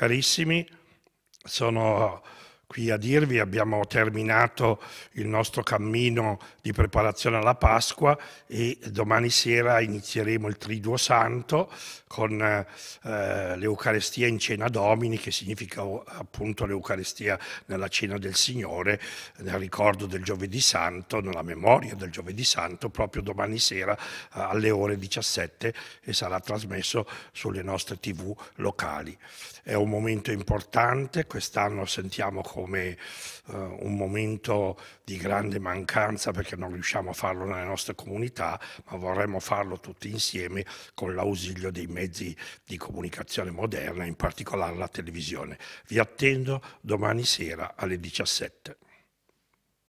carissimi, sono qui a dirvi, abbiamo terminato il nostro cammino di preparazione alla Pasqua e domani sera inizieremo il Triduo Santo con eh, l'Eucarestia in cena domini, che significa oh, appunto l'Eucarestia nella cena del Signore, nel ricordo del Giovedì Santo, nella memoria del Giovedì Santo, proprio domani sera eh, alle ore 17 e sarà trasmesso sulle nostre tv locali. È un momento importante, quest'anno sentiamo con come uh, un momento di grande mancanza perché non riusciamo a farlo nelle nostre comunità, ma vorremmo farlo tutti insieme con l'ausilio dei mezzi di comunicazione moderna, in particolare la televisione. Vi attendo domani sera alle 17.